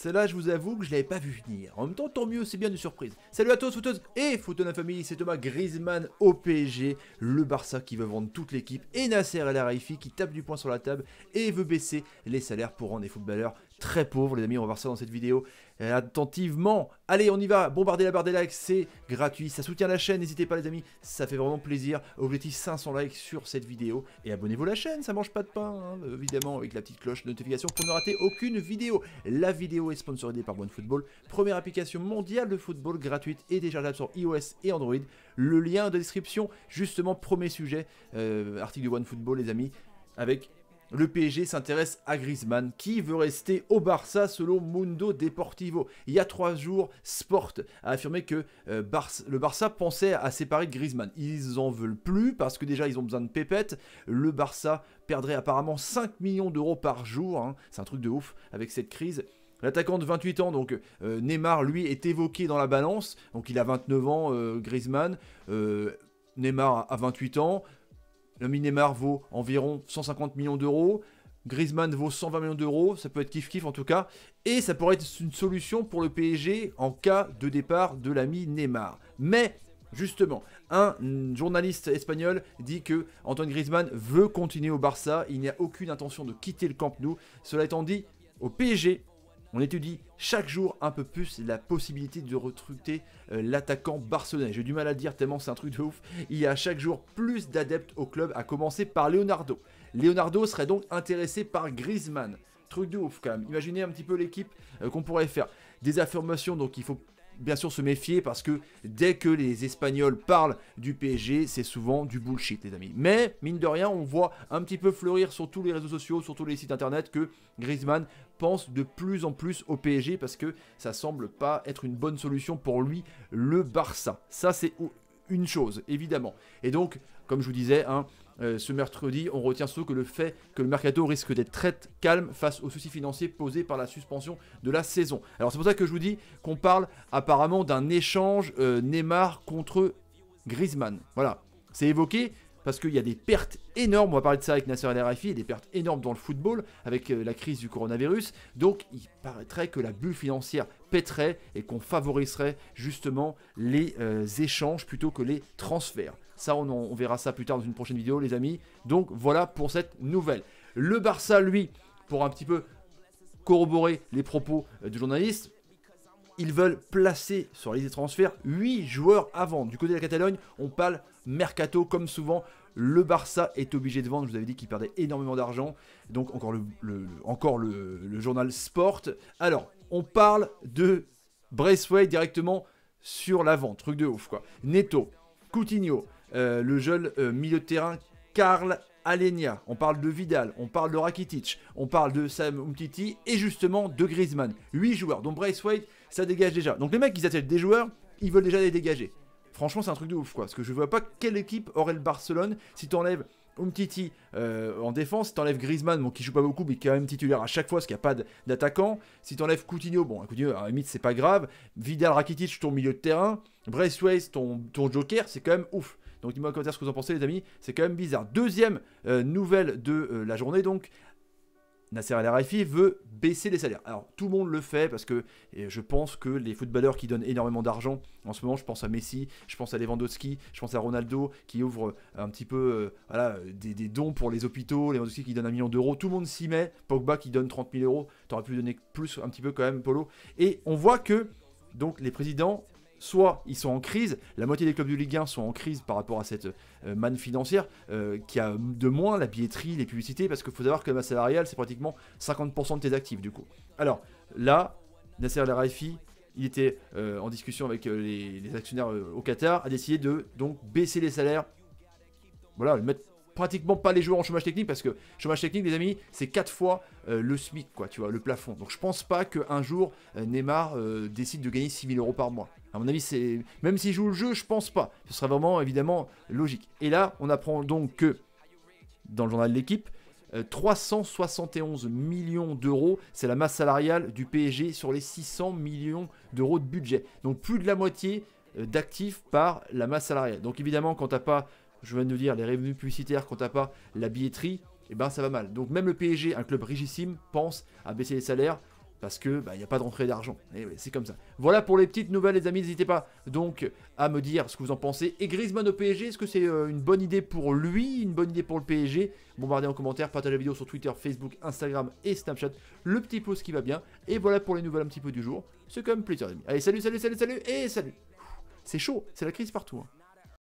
Celle-là, je vous avoue que je l'avais pas vu venir. En même temps, tant mieux, c'est bien une surprise. Salut à tous, footeuses et photo de la famille, c'est Thomas Griezmann au PSG, le Barça qui veut vendre toute l'équipe, et Nasser El Raifi qui tape du poing sur la table et veut baisser les salaires pour rendre les footballeurs très pauvre, les amis. On va voir ça dans cette vidéo euh, attentivement. Allez, on y va. Bombardez la barre des likes, c'est gratuit. Ça soutient la chaîne. N'hésitez pas, les amis. Ça fait vraiment plaisir. Objectif 500 likes sur cette vidéo. Et abonnez-vous à la chaîne. Ça mange pas de pain, hein. euh, évidemment, avec la petite cloche de notification pour ne rater aucune vidéo. La vidéo est sponsorisée par OneFootball, première application mondiale de football gratuite et déchargeable sur iOS et Android. Le lien de description, justement, premier sujet, euh, article de OneFootball, les amis, avec le PSG s'intéresse à Griezmann, qui veut rester au Barça selon Mundo Deportivo. Il y a trois jours, Sport a affirmé que euh, le Barça pensait à séparer Griezmann. Ils en veulent plus parce que déjà ils ont besoin de pépettes. Le Barça perdrait apparemment 5 millions d'euros par jour. Hein. C'est un truc de ouf avec cette crise. L'attaquant de 28 ans, donc euh, Neymar, lui, est évoqué dans la balance. Donc il a 29 ans, euh, Griezmann. Neymar a 28 ans, le Neymar vaut environ 150 millions d'euros. Griezmann vaut 120 millions d'euros, ça peut être kiff-kiff en tout cas, et ça pourrait être une solution pour le PSG en cas de départ de l'ami Neymar. Mais Justement, un journaliste espagnol dit que Antoine Griezmann veut continuer au Barça, il n'y a aucune intention de quitter le Camp Nou. Cela étant dit, au PSG, on étudie chaque jour un peu plus la possibilité de recruter euh, l'attaquant barcelonais. J'ai du mal à le dire tellement c'est un truc de ouf. Il y a chaque jour plus d'adeptes au club, à commencer par Leonardo. Leonardo serait donc intéressé par Griezmann. Truc de ouf quand même. Imaginez un petit peu l'équipe euh, qu'on pourrait faire. Des affirmations, donc il faut bien sûr se méfier parce que dès que les Espagnols parlent du PSG, c'est souvent du bullshit, les amis. Mais mine de rien, on voit un petit peu fleurir sur tous les réseaux sociaux, sur tous les sites internet que Griezmann pense de plus en plus au PSG parce que ça semble pas être une bonne solution pour lui, le Barça. Ça, c'est une chose, évidemment. Et donc, comme je vous disais, hein, euh, ce mercredi, on retient surtout que le fait que le mercato risque d'être très calme face aux soucis financiers posés par la suspension de la saison. Alors c'est pour ça que je vous dis qu'on parle apparemment d'un échange euh, Neymar contre Griezmann. Voilà, c'est évoqué, parce qu'il y a des pertes énormes. On va parler de ça avec Nasser El Rafi, des pertes énormes dans le football avec euh, la crise du coronavirus. Donc, il paraîtrait que la bulle financière pèterait et qu'on favoriserait justement les euh, échanges plutôt que les transferts. Ça, on verra ça plus tard dans une prochaine vidéo, les amis. Donc, voilà pour cette nouvelle. Le Barça, lui, pour un petit peu corroborer les propos euh, du journaliste, ils veulent placer sur les transferts 8 joueurs à vendre. Du côté de la Catalogne, on parle mercato comme souvent. Le Barça est obligé de vendre. Je vous avais dit qu'il perdait énormément d'argent. Donc encore, le, encore le, journal Sport. Alors, on parle de Braceway directement sur la vente. Truc de ouf quoi. Neto, Coutinho, euh, le jeune euh, milieu de terrain Karl Alenia, on parle de Vidal, on parle de Rakitic, on parle de Sam Umtiti et justement de Griezmann. 8 joueurs, dont Braceway ça dégage déjà. Donc les mecs, ils attellent des joueurs, ils veulent déjà les dégager. Franchement, c'est un truc de ouf, quoi. Parce que je vois pas quelle équipe aurait le Barcelone si t'enlèves Umtiti euh, en défense, si t'enlèves Griezmann, bon, qui joue pas beaucoup, mais qui est quand même titulaire à chaque fois, parce qu'il n'y a pas d'attaquant. Si t'enlèves Coutinho, bon, Coutinho, à la limite, c'est pas grave. Vidal Rakitic, ton milieu de terrain. Braithwaite, ton, ton joker, c'est quand même ouf. Donc dites-moi en commentaire ce que vous en pensez les amis, c'est quand même bizarre. Deuxième euh, nouvelle de euh, la journée donc, Nasser El RFI veut baisser les salaires. Alors tout le monde le fait parce que je pense que les footballeurs qui donnent énormément d'argent en ce moment, je pense à Messi, je pense à Lewandowski, je pense à Ronaldo qui ouvre un petit peu euh, des, dons pour les hôpitaux, Lewandowski qui donne un million d'euros, tout le monde s'y met, Pogba qui donne 30 000 euros, t'aurais pu donner plus un petit peu quand même Polo. Et on voit que donc les présidents soit ils sont en crise, la moitié des clubs du Ligue 1 sont en crise par rapport à cette euh, manne financière euh, qui a de moins la billetterie, les publicités, parce qu'il faut savoir que la masse salariale, c'est pratiquement 50% de tes actifs du coup. Alors là, Nasser El rafi il était euh, en discussion avec les, actionnaires au Qatar, a décidé de donc baisser les salaires, voilà, le mettre pratiquement pas les joueurs en chômage technique parce que chômage technique les amis c'est quatre fois le SMIC quoi tu vois le plafond donc je pense pas qu'un jour Neymar décide de gagner 6000 euros par mois à mon avis, c'est même s'il joue le jeu, je pense pas. Ce serait vraiment évidemment logique. Et là, on apprend donc que dans le journal de l'équipe, 371 euh, millions d'euros, c'est la masse salariale du PSG sur les 600 millions d'euros de budget. Donc plus de la moitié euh, d'actifs par la masse salariale. Donc évidemment, quand t'as pas, je viens de dire, les revenus publicitaires, quand t'as pas la billetterie, et eh ben ça va mal. Donc même le PSG, un club rigissime, pense à baisser les salaires parce que il bah, n'y a pas de rentrée d'argent. Eh c'est comme ça. Voilà pour les petites nouvelles, les amis. N'hésitez pas donc à me dire ce que vous en pensez. Et Griezmann au PSG, est-ce que c'est euh, une bonne idée pour lui, une bonne idée pour le PSG Bombardez en commentaire, partagez la vidéo sur Twitter, Facebook, Instagram et Snapchat. Le petit pouce qui va bien. Et voilà pour les nouvelles un petit peu du jour. C'est comme plaisir, les amis. Allez, salut, salut, salut, salut et salut. C'est chaud, c'est la crise partout. Hein.